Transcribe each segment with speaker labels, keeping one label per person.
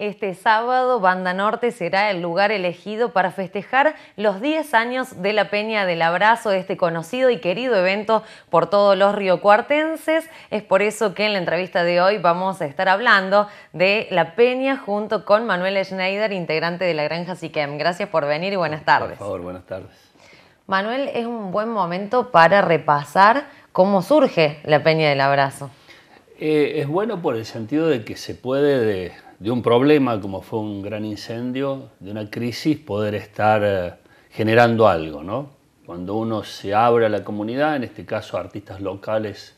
Speaker 1: Este sábado, Banda Norte será el lugar elegido para festejar los 10 años de la Peña del Abrazo, este conocido y querido evento por todos los riocuartenses. Es por eso que en la entrevista de hoy vamos a estar hablando de la Peña junto con Manuel Schneider, integrante de la Granja Siquem. Gracias por venir y buenas tardes. Por favor, buenas tardes. Manuel, es un buen momento para repasar cómo surge la Peña del Abrazo.
Speaker 2: Eh, es bueno por el sentido de que se puede de de un problema como fue un gran incendio, de una crisis, poder estar eh, generando algo, ¿no? Cuando uno se abre a la comunidad, en este caso artistas locales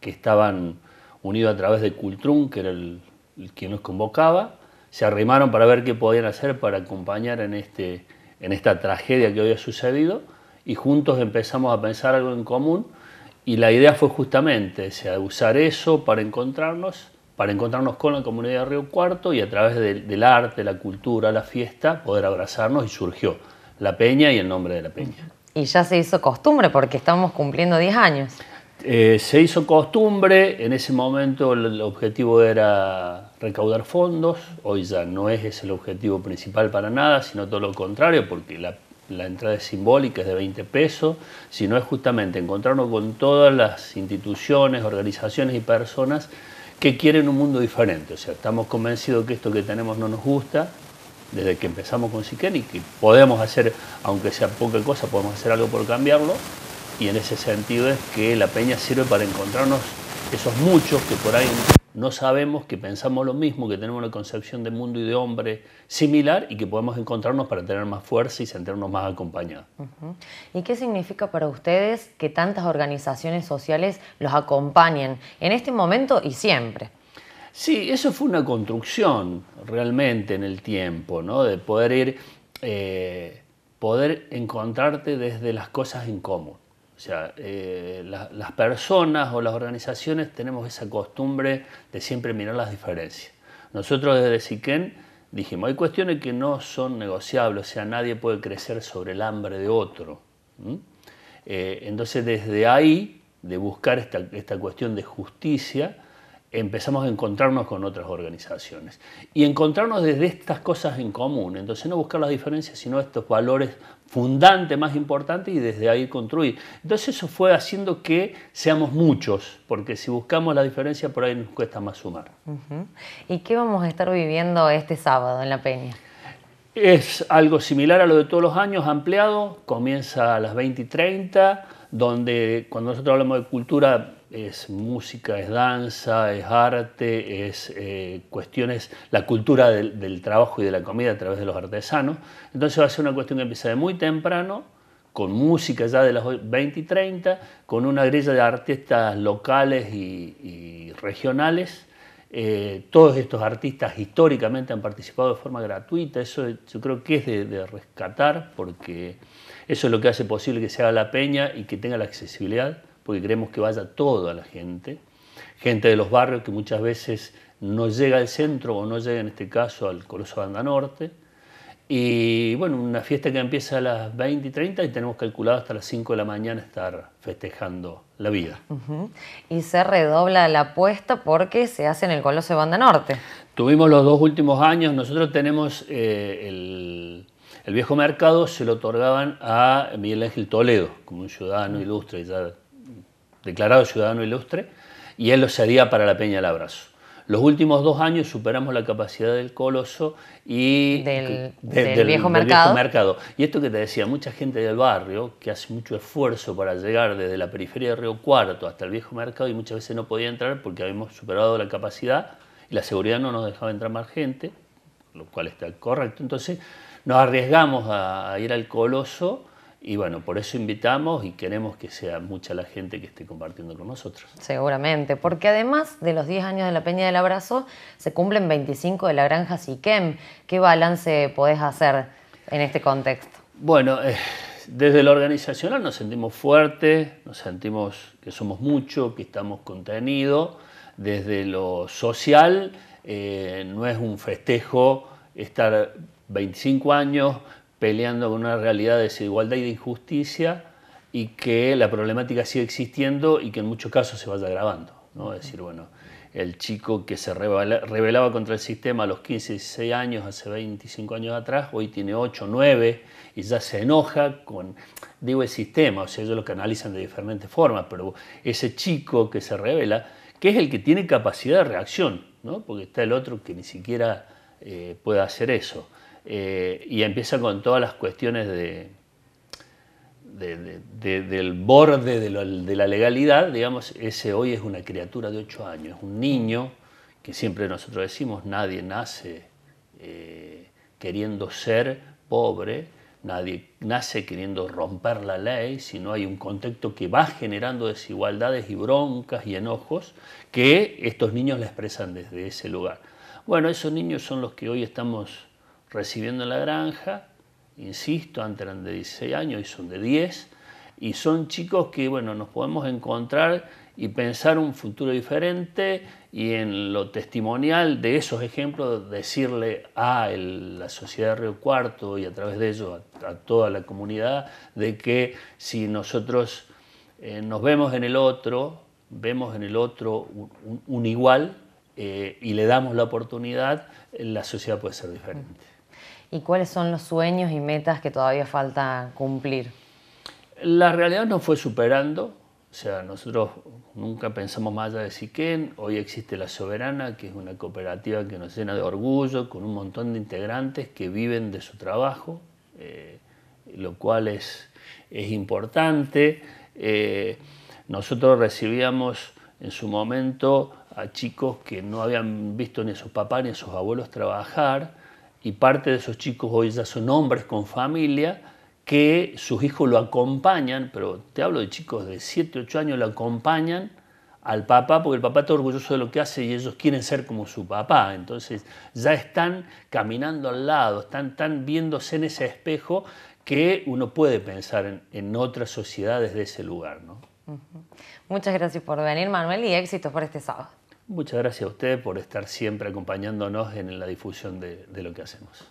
Speaker 2: que estaban unidos a través de Cultrún, que era el, que quien nos convocaba, se arrimaron para ver qué podían hacer para acompañar en, este, en esta tragedia que había sucedido y juntos empezamos a pensar algo en común y la idea fue justamente usar eso para encontrarnos para encontrarnos con la comunidad de Río Cuarto y a través del, arte, la cultura, la fiesta, poder abrazarnos y surgió la peña y el nombre de la peña.
Speaker 1: Y ya se hizo costumbre porque estamos cumpliendo 10 años.
Speaker 2: Eh, se hizo costumbre, en ese momento el, objetivo era recaudar fondos, hoy ya no es el objetivo principal para nada, sino todo lo contrario, porque la, la, entrada es simbólica, es de 20 pesos, sino es justamente encontrarnos con todas las instituciones, organizaciones y personas que quieren un mundo diferente. O sea, estamos convencidos que esto que tenemos no nos gusta, desde que empezamos con Siquén y que podemos hacer, aunque sea poca cosa, podemos hacer algo por cambiarlo. Y en ese sentido es que la peña sirve para encontrarnos esos muchos que por ahí no sabemos que pensamos lo mismo, que tenemos una concepción de mundo y de hombre similar y que podemos encontrarnos para tener más fuerza y sentirnos más acompañados.
Speaker 1: ¿Y qué significa para ustedes que tantas organizaciones sociales los acompañen en este momento y siempre?
Speaker 2: Sí, eso fue una construcción realmente en el tiempo, ¿no? De poder ir, eh, poder encontrarte desde las cosas en común. O sea, eh, las personas o las organizaciones tenemos esa costumbre de siempre mirar las diferencias. Nosotros desde Siquén dijimos, hay cuestiones que no son negociables, o sea, nadie puede crecer sobre el hambre de otro. Eh, entonces desde ahí, de buscar esta cuestión de justicia, empezamos a encontrarnos con otras organizaciones y encontrarnos desde estas cosas en común. Entonces no buscar las diferencias, sino estos valores fundantes más importantes y desde ahí construir. Entonces eso fue haciendo que seamos muchos, porque si buscamos la diferencia por ahí nos cuesta más sumar.
Speaker 1: ¿Y qué vamos a estar viviendo este sábado en La Peña?
Speaker 2: Es algo similar a lo de todos los años, ampliado, comienza a las 20 y 30, donde cuando nosotros hablamos de cultura es música, es danza, es arte, es eh, cuestiones, la cultura del, trabajo y de la comida a través de los artesanos. Entonces va a ser una cuestión que empieza de muy temprano, con música ya de las 20 y 30, con una grilla de artistas locales y, regionales. Eh, todos estos artistas históricamente han participado de forma gratuita, eso yo creo que es de rescatar porque eso es lo que hace posible que se haga la peña y que tenga la accesibilidad porque queremos que vaya toda la gente, gente de los barrios que muchas veces no llega al centro o no llega en este caso al Coloso Banda Norte. Y bueno, una fiesta que empieza a las 20 y 30 y tenemos calculado hasta las 5 de la mañana estar festejando la vida.
Speaker 1: Y se redobla la apuesta porque se hace en el Coloso Banda Norte.
Speaker 2: Tuvimos los dos últimos años, nosotros tenemos eh, el, el viejo mercado, se lo otorgaban a Miguel Ángel Toledo, como un ciudadano ilustre, ya declarado ciudadano ilustre, y él lo sería para la Peña del Abrazo. Los últimos dos años superamos la capacidad del Coloso y del, viejo, mercado. Y esto que te decía, mucha gente del barrio que hace mucho esfuerzo para llegar desde la periferia de Río Cuarto hasta el viejo mercado y muchas veces no podía entrar porque habíamos superado la capacidad y la seguridad no nos dejaba entrar más gente, lo cual está correcto. Entonces nos arriesgamos a ir al Coloso y bueno, por eso invitamos y queremos que sea mucha la gente que esté compartiendo con nosotros.
Speaker 1: Seguramente, porque además de los 10 años de la Peña del Abrazo, se cumplen 25 de la Granja Siquem. ¿Qué balance podés hacer en este contexto?
Speaker 2: Bueno, eh, desde lo organizacional nos sentimos fuertes, nos sentimos que somos mucho, que estamos contenidos. Desde lo social, eh, no es un festejo estar 25 años, peleando con una realidad de desigualdad y de injusticia y que la problemática sigue existiendo y que en muchos casos se vaya agravando. ¿no? Es decir, bueno, el chico que se rebelaba contra el sistema a los 15, 16 años, hace 25 años atrás, hoy tiene 8, 9 y ya se enoja con, digo, el sistema, o sea, ellos lo canalizan de diferentes formas, pero ese chico que se revela, que es el que tiene capacidad de reacción, porque está el otro que ni siquiera eh, puede hacer eso. Eh, y empieza con todas las cuestiones del borde de, la legalidad, digamos, ese hoy es una criatura de 8 años, es un niño que siempre nosotros decimos, nadie nace eh, queriendo ser pobre, nadie nace queriendo romper la ley, sino hay un contexto que va generando desigualdades y broncas y enojos que estos niños la expresan desde ese lugar. Bueno, esos niños son los que hoy estamos recibiendo en la granja, insisto, antes eran de 16 años, y son de 10, y son chicos que, bueno, nos podemos encontrar y pensar un futuro diferente y en lo testimonial de esos ejemplos decirle a la sociedad de Río Cuarto y a través de ellos a, toda la comunidad de que si nosotros eh, nos vemos en el otro, vemos en el otro un, igual eh, y le damos la oportunidad, la sociedad puede ser diferente
Speaker 1: y cuáles son los sueños y metas que todavía falta cumplir.
Speaker 2: La realidad nos fue superando, o sea, nosotros nunca pensamos más allá de Siquén, hoy existe La Soberana, que es una cooperativa que nos llena de orgullo, con un montón de integrantes que viven de su trabajo, eh, lo cual es, importante. Eh, nosotros recibíamos en su momento a chicos que no habían visto ni a sus papás ni a sus abuelos trabajar y parte de esos chicos hoy ya son hombres con familia que sus hijos lo acompañan, pero te hablo de chicos de 7, 8 años, lo acompañan al papá porque el papá está orgulloso de lo que hace y ellos quieren ser como su papá. Entonces ya están caminando al lado, están, tan viéndose en ese espejo que uno puede pensar en, otras sociedades de ese lugar. ¿no?
Speaker 1: Muchas gracias por venir, Manuel, y éxitos por este sábado.
Speaker 2: Muchas gracias a usted por estar siempre acompañándonos en la difusión de, lo que hacemos.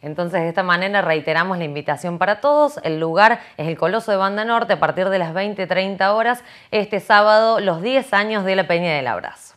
Speaker 1: Entonces, de esta manera reiteramos la invitación para todos. El lugar es el Coloso de Banda Norte a partir de las 20.30 horas este sábado, los 10 años de la Peña del Abrazo.